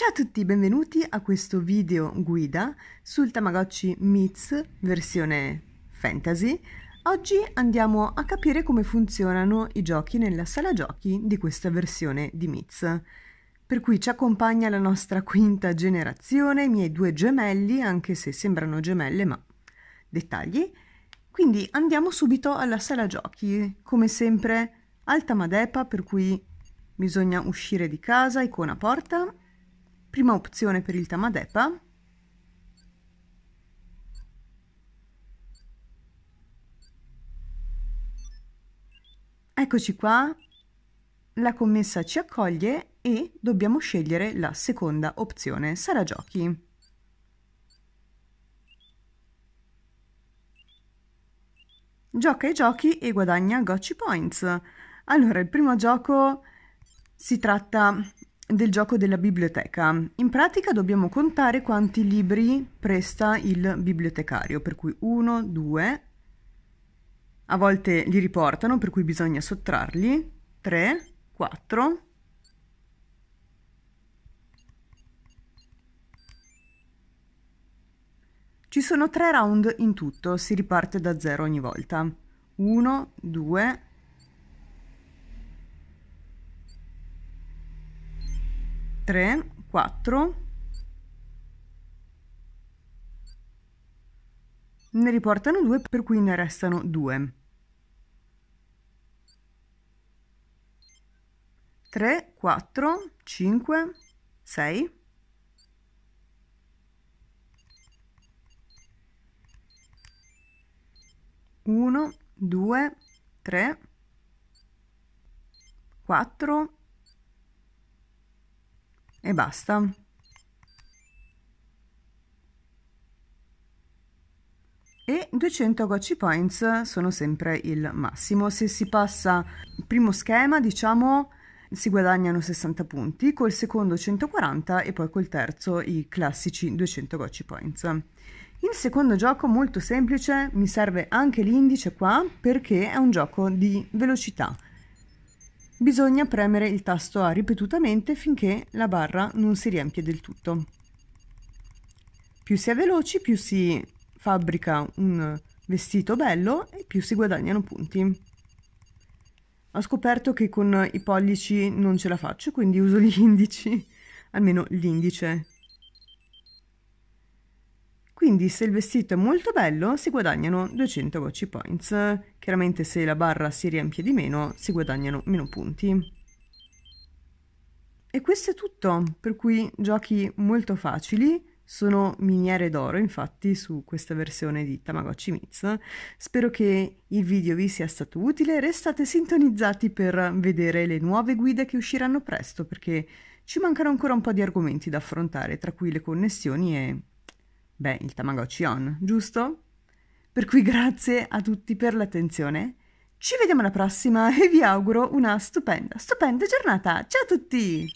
Ciao a tutti, benvenuti a questo video guida sul Tamagotchi Meets versione fantasy. Oggi andiamo a capire come funzionano i giochi nella sala giochi di questa versione di Meets. Per cui ci accompagna la nostra quinta generazione, i miei due gemelli, anche se sembrano gemelle, ma dettagli. Quindi andiamo subito alla sala giochi, come sempre Alta Madepa, per cui bisogna uscire di casa, icona porta, Prima opzione per il Tamadepa. Eccoci qua, la commessa ci accoglie e dobbiamo scegliere la seconda opzione, sarà giochi. Gioca i giochi e guadagna Gotchi Points. Allora, il primo gioco si tratta del gioco della biblioteca. In pratica dobbiamo contare quanti libri presta il bibliotecario, per cui 1, 2, a volte li riportano, per cui bisogna sottrarli, 3, 4, Ci sono tre round in tutto, si riparte da zero ogni volta. 1, 2, 3, 4. Ne riportano 2 per cui ne restano 2. 3, 4, 5, 6. Uno, due, tre, quattro, e basta e 200 gocci points sono sempre il massimo se si passa il primo schema diciamo si guadagnano 60 punti col secondo 140 e poi col terzo i classici 200 gocci points il secondo gioco molto semplice mi serve anche l'indice qua perché è un gioco di velocità Bisogna premere il tasto A ripetutamente finché la barra non si riempie del tutto. Più si è veloci, più si fabbrica un vestito bello e più si guadagnano punti. Ho scoperto che con i pollici non ce la faccio, quindi uso gli indici, almeno l'indice quindi se il vestito è molto bello si guadagnano 200 gocci points. Chiaramente se la barra si riempie di meno si guadagnano meno punti. E questo è tutto, per cui giochi molto facili, sono miniere d'oro infatti su questa versione di Tamagotchi Mix. Spero che il video vi sia stato utile, restate sintonizzati per vedere le nuove guide che usciranno presto perché ci mancano ancora un po' di argomenti da affrontare, tra cui le connessioni e Beh, il Tamagotchi On, giusto? Per cui grazie a tutti per l'attenzione. Ci vediamo alla prossima e vi auguro una stupenda, stupenda giornata. Ciao a tutti!